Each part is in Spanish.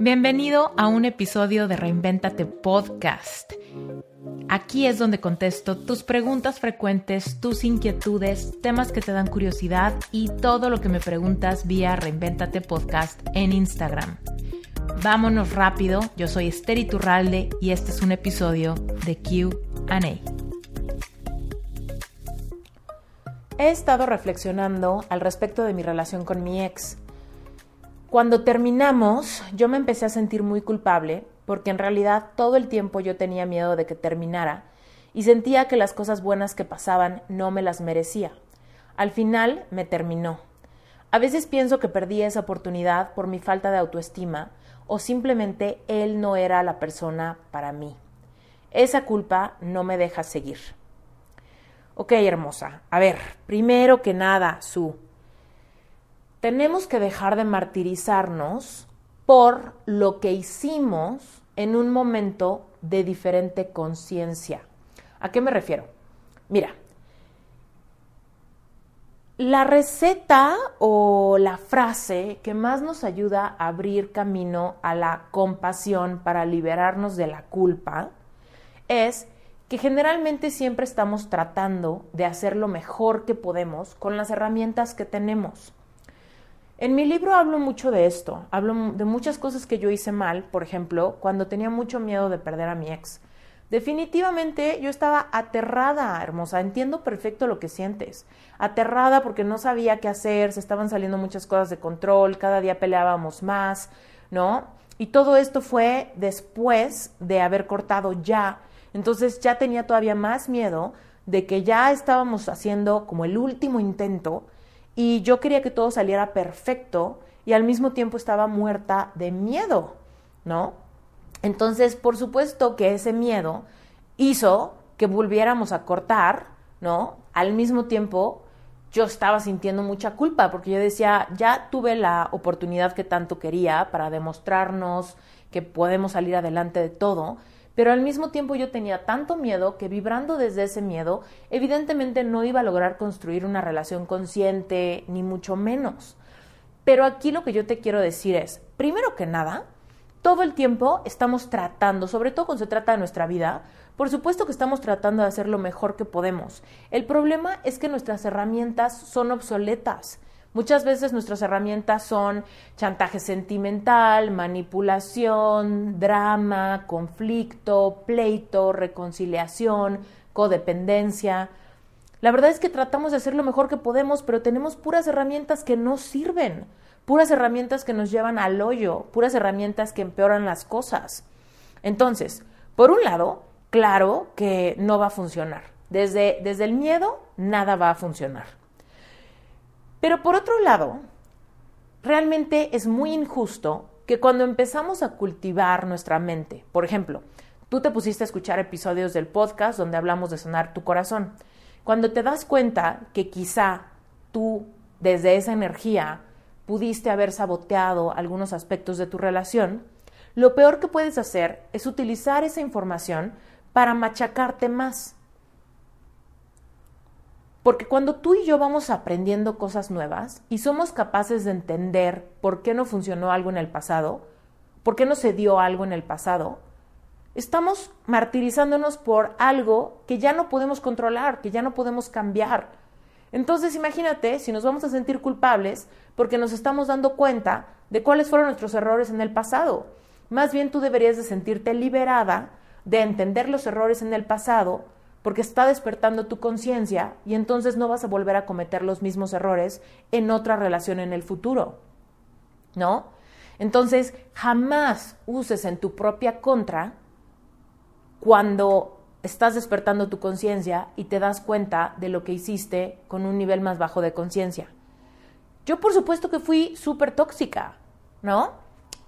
Bienvenido a un episodio de Reinventate Podcast. Aquí es donde contesto tus preguntas frecuentes, tus inquietudes, temas que te dan curiosidad y todo lo que me preguntas vía Reinventate Podcast en Instagram. Vámonos rápido, yo soy Esther Iturralde y este es un episodio de QA. He estado reflexionando al respecto de mi relación con mi ex cuando terminamos, yo me empecé a sentir muy culpable porque en realidad todo el tiempo yo tenía miedo de que terminara y sentía que las cosas buenas que pasaban no me las merecía. Al final me terminó. A veces pienso que perdí esa oportunidad por mi falta de autoestima o simplemente él no era la persona para mí. Esa culpa no me deja seguir. Ok, hermosa. A ver, primero que nada, Su, tenemos que dejar de martirizarnos por lo que hicimos en un momento de diferente conciencia. ¿A qué me refiero? Mira, la receta o la frase que más nos ayuda a abrir camino a la compasión para liberarnos de la culpa es que generalmente siempre estamos tratando de hacer lo mejor que podemos con las herramientas que tenemos. En mi libro hablo mucho de esto, hablo de muchas cosas que yo hice mal, por ejemplo, cuando tenía mucho miedo de perder a mi ex. Definitivamente yo estaba aterrada, hermosa, entiendo perfecto lo que sientes. Aterrada porque no sabía qué hacer, se estaban saliendo muchas cosas de control, cada día peleábamos más, ¿no? Y todo esto fue después de haber cortado ya. Entonces ya tenía todavía más miedo de que ya estábamos haciendo como el último intento y yo quería que todo saliera perfecto y al mismo tiempo estaba muerta de miedo, ¿no? Entonces, por supuesto que ese miedo hizo que volviéramos a cortar, ¿no? Al mismo tiempo, yo estaba sintiendo mucha culpa porque yo decía, ya tuve la oportunidad que tanto quería para demostrarnos que podemos salir adelante de todo pero al mismo tiempo yo tenía tanto miedo que vibrando desde ese miedo, evidentemente no iba a lograr construir una relación consciente, ni mucho menos. Pero aquí lo que yo te quiero decir es, primero que nada, todo el tiempo estamos tratando, sobre todo cuando se trata de nuestra vida, por supuesto que estamos tratando de hacer lo mejor que podemos. El problema es que nuestras herramientas son obsoletas. Muchas veces nuestras herramientas son chantaje sentimental, manipulación, drama, conflicto, pleito, reconciliación, codependencia. La verdad es que tratamos de hacer lo mejor que podemos, pero tenemos puras herramientas que no sirven, puras herramientas que nos llevan al hoyo, puras herramientas que empeoran las cosas. Entonces, por un lado, claro que no va a funcionar. Desde, desde el miedo, nada va a funcionar. Pero por otro lado, realmente es muy injusto que cuando empezamos a cultivar nuestra mente, por ejemplo, tú te pusiste a escuchar episodios del podcast donde hablamos de sonar tu corazón, cuando te das cuenta que quizá tú desde esa energía pudiste haber saboteado algunos aspectos de tu relación, lo peor que puedes hacer es utilizar esa información para machacarte más porque cuando tú y yo vamos aprendiendo cosas nuevas y somos capaces de entender por qué no funcionó algo en el pasado, por qué no se dio algo en el pasado, estamos martirizándonos por algo que ya no podemos controlar, que ya no podemos cambiar. Entonces imagínate si nos vamos a sentir culpables porque nos estamos dando cuenta de cuáles fueron nuestros errores en el pasado. Más bien tú deberías de sentirte liberada de entender los errores en el pasado porque está despertando tu conciencia y entonces no vas a volver a cometer los mismos errores en otra relación en el futuro, ¿no? Entonces, jamás uses en tu propia contra cuando estás despertando tu conciencia y te das cuenta de lo que hiciste con un nivel más bajo de conciencia. Yo por supuesto que fui súper tóxica, ¿no?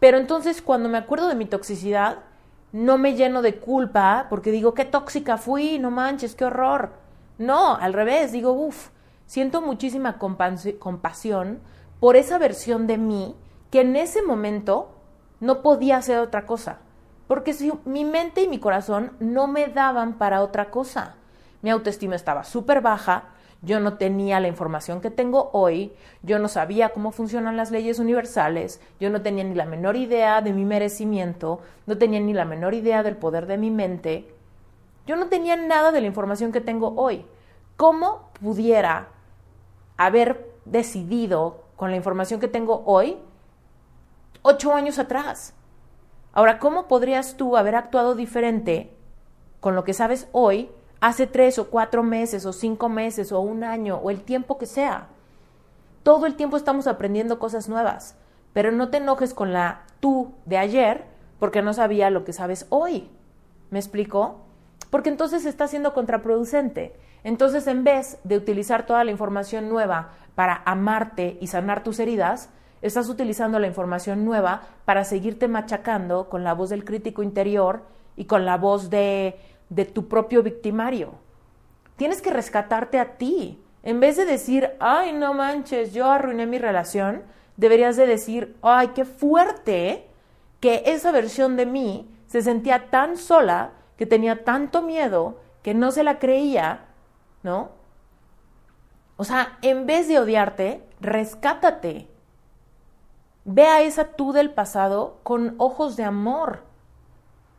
Pero entonces cuando me acuerdo de mi toxicidad, no me lleno de culpa porque digo, qué tóxica fui, no manches, qué horror. No, al revés, digo, uff, siento muchísima compasión por esa versión de mí que en ese momento no podía hacer otra cosa. Porque si mi mente y mi corazón no me daban para otra cosa. Mi autoestima estaba súper baja, yo no tenía la información que tengo hoy, yo no sabía cómo funcionan las leyes universales, yo no tenía ni la menor idea de mi merecimiento, no tenía ni la menor idea del poder de mi mente, yo no tenía nada de la información que tengo hoy. ¿Cómo pudiera haber decidido con la información que tengo hoy ocho años atrás? Ahora, ¿cómo podrías tú haber actuado diferente con lo que sabes hoy hace tres o cuatro meses o cinco meses o un año o el tiempo que sea. Todo el tiempo estamos aprendiendo cosas nuevas, pero no te enojes con la tú de ayer porque no sabía lo que sabes hoy. ¿Me explico? Porque entonces está siendo contraproducente. Entonces, en vez de utilizar toda la información nueva para amarte y sanar tus heridas, estás utilizando la información nueva para seguirte machacando con la voz del crítico interior y con la voz de de tu propio victimario. Tienes que rescatarte a ti. En vez de decir, ay, no manches, yo arruiné mi relación, deberías de decir, ay, qué fuerte que esa versión de mí se sentía tan sola, que tenía tanto miedo, que no se la creía, ¿no? O sea, en vez de odiarte, rescátate. Ve a esa tú del pasado con ojos de amor.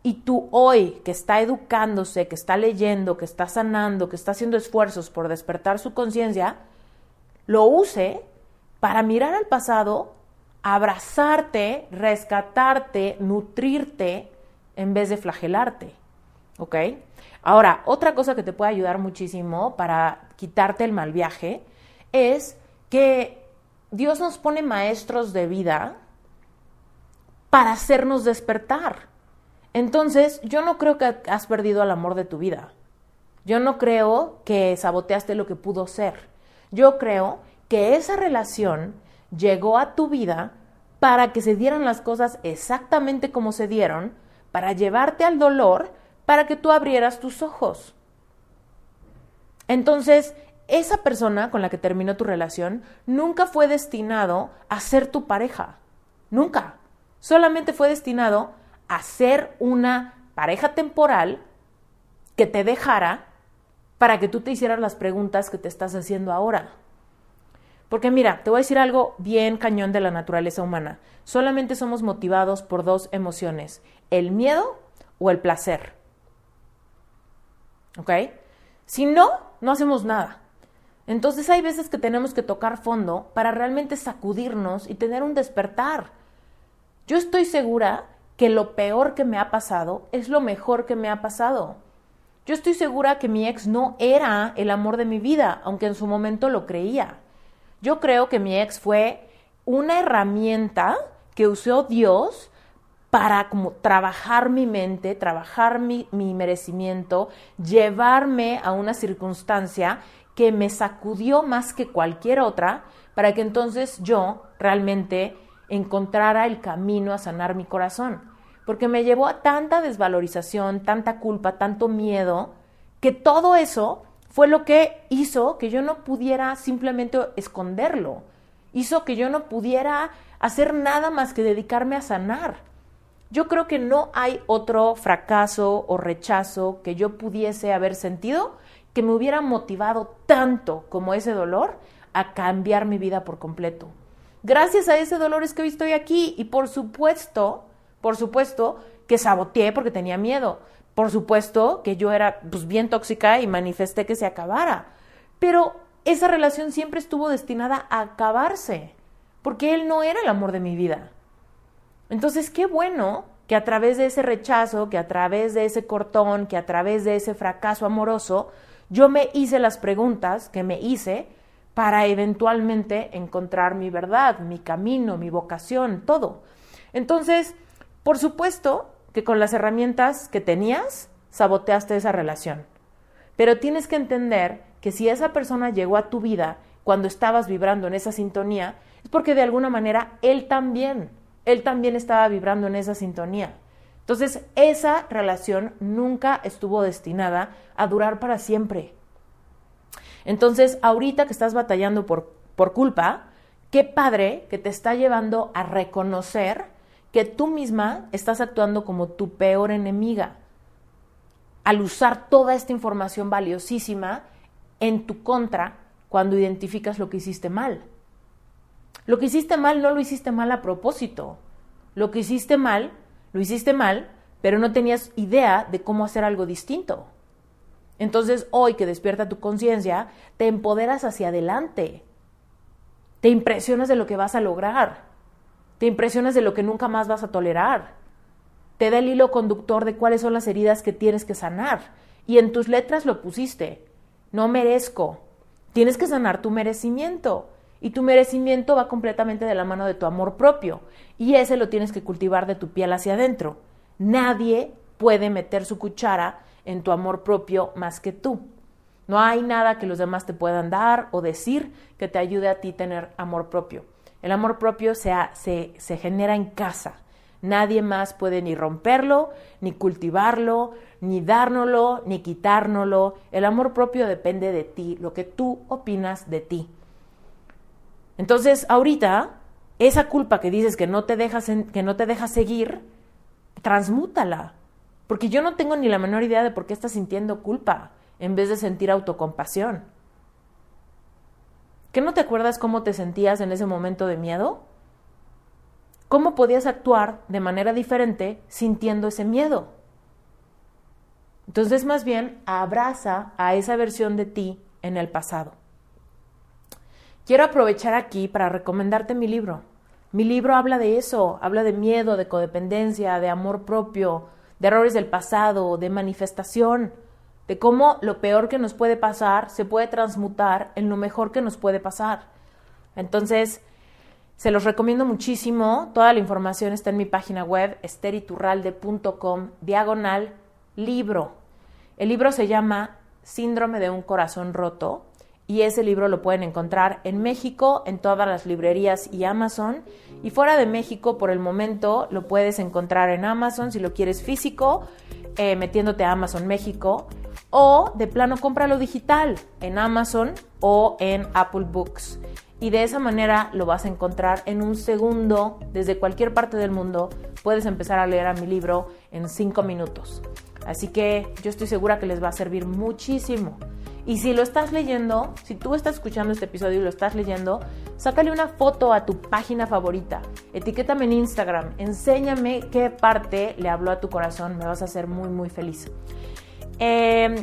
Y tú hoy, que está educándose, que está leyendo, que está sanando, que está haciendo esfuerzos por despertar su conciencia, lo use para mirar al pasado, abrazarte, rescatarte, nutrirte, en vez de flagelarte. ¿Ok? Ahora, otra cosa que te puede ayudar muchísimo para quitarte el mal viaje es que Dios nos pone maestros de vida para hacernos despertar. Entonces, yo no creo que has perdido el amor de tu vida. Yo no creo que saboteaste lo que pudo ser. Yo creo que esa relación llegó a tu vida para que se dieran las cosas exactamente como se dieron, para llevarte al dolor, para que tú abrieras tus ojos. Entonces, esa persona con la que terminó tu relación nunca fue destinado a ser tu pareja. Nunca. Solamente fue destinado hacer una pareja temporal que te dejara para que tú te hicieras las preguntas que te estás haciendo ahora. Porque mira, te voy a decir algo bien cañón de la naturaleza humana. Solamente somos motivados por dos emociones, el miedo o el placer. ¿Ok? Si no, no hacemos nada. Entonces hay veces que tenemos que tocar fondo para realmente sacudirnos y tener un despertar. Yo estoy segura que lo peor que me ha pasado es lo mejor que me ha pasado. Yo estoy segura que mi ex no era el amor de mi vida, aunque en su momento lo creía. Yo creo que mi ex fue una herramienta que usó Dios para como trabajar mi mente, trabajar mi, mi merecimiento, llevarme a una circunstancia que me sacudió más que cualquier otra, para que entonces yo realmente encontrara el camino a sanar mi corazón porque me llevó a tanta desvalorización, tanta culpa, tanto miedo, que todo eso fue lo que hizo que yo no pudiera simplemente esconderlo, hizo que yo no pudiera hacer nada más que dedicarme a sanar. Yo creo que no hay otro fracaso o rechazo que yo pudiese haber sentido que me hubiera motivado tanto como ese dolor a cambiar mi vida por completo. Gracias a ese dolor es que hoy estoy aquí y por supuesto por supuesto que saboteé porque tenía miedo. Por supuesto que yo era pues, bien tóxica y manifesté que se acabara. Pero esa relación siempre estuvo destinada a acabarse, porque él no era el amor de mi vida. Entonces, qué bueno que a través de ese rechazo, que a través de ese cortón, que a través de ese fracaso amoroso, yo me hice las preguntas que me hice para eventualmente encontrar mi verdad, mi camino, mi vocación, todo. Entonces, por supuesto que con las herramientas que tenías, saboteaste esa relación. Pero tienes que entender que si esa persona llegó a tu vida cuando estabas vibrando en esa sintonía, es porque de alguna manera él también, él también estaba vibrando en esa sintonía. Entonces, esa relación nunca estuvo destinada a durar para siempre. Entonces, ahorita que estás batallando por, por culpa, qué padre que te está llevando a reconocer que tú misma estás actuando como tu peor enemiga al usar toda esta información valiosísima en tu contra cuando identificas lo que hiciste mal. Lo que hiciste mal no lo hiciste mal a propósito. Lo que hiciste mal, lo hiciste mal, pero no tenías idea de cómo hacer algo distinto. Entonces hoy que despierta tu conciencia, te empoderas hacia adelante. Te impresionas de lo que vas a lograr te impresiones de lo que nunca más vas a tolerar, te da el hilo conductor de cuáles son las heridas que tienes que sanar. Y en tus letras lo pusiste, no merezco. Tienes que sanar tu merecimiento. Y tu merecimiento va completamente de la mano de tu amor propio. Y ese lo tienes que cultivar de tu piel hacia adentro. Nadie puede meter su cuchara en tu amor propio más que tú. No hay nada que los demás te puedan dar o decir que te ayude a ti tener amor propio. El amor propio se, se, genera en casa. Nadie más puede ni romperlo, ni cultivarlo, ni dárnoslo, ni quitárnoslo. El amor propio depende de ti, lo que tú opinas de ti. Entonces, ahorita, esa culpa que dices que no te dejas, que no te dejas seguir, transmútala. Porque yo no tengo ni la menor idea de por qué estás sintiendo culpa en vez de sentir autocompasión. ¿Qué no te acuerdas cómo te sentías en ese momento de miedo? ¿Cómo podías actuar de manera diferente sintiendo ese miedo? Entonces, más bien, abraza a esa versión de ti en el pasado. Quiero aprovechar aquí para recomendarte mi libro. Mi libro habla de eso, habla de miedo, de codependencia, de amor propio, de errores del pasado, de manifestación de cómo lo peor que nos puede pasar se puede transmutar en lo mejor que nos puede pasar. Entonces, se los recomiendo muchísimo. Toda la información está en mi página web, esteriturralde.com, diagonal, libro. El libro se llama Síndrome de un corazón roto y ese libro lo pueden encontrar en México, en todas las librerías y Amazon. Y fuera de México, por el momento, lo puedes encontrar en Amazon si lo quieres físico, eh, metiéndote a Amazon México o de plano cómpralo digital en Amazon o en Apple Books. Y de esa manera lo vas a encontrar en un segundo, desde cualquier parte del mundo, puedes empezar a leer a mi libro en cinco minutos. Así que yo estoy segura que les va a servir muchísimo. Y si lo estás leyendo, si tú estás escuchando este episodio y lo estás leyendo, sácale una foto a tu página favorita. Etiquétame en Instagram. Enséñame qué parte le habló a tu corazón. Me vas a hacer muy, muy feliz. Em,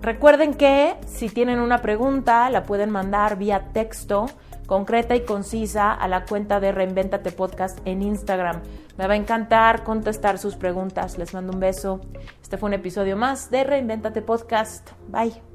recuerden que si tienen una pregunta, la pueden mandar vía texto concreta y concisa a la cuenta de Reinventate Podcast en Instagram. Me va a encantar contestar sus preguntas. Les mando un beso. Este fue un episodio más de Reinventate Podcast. Bye.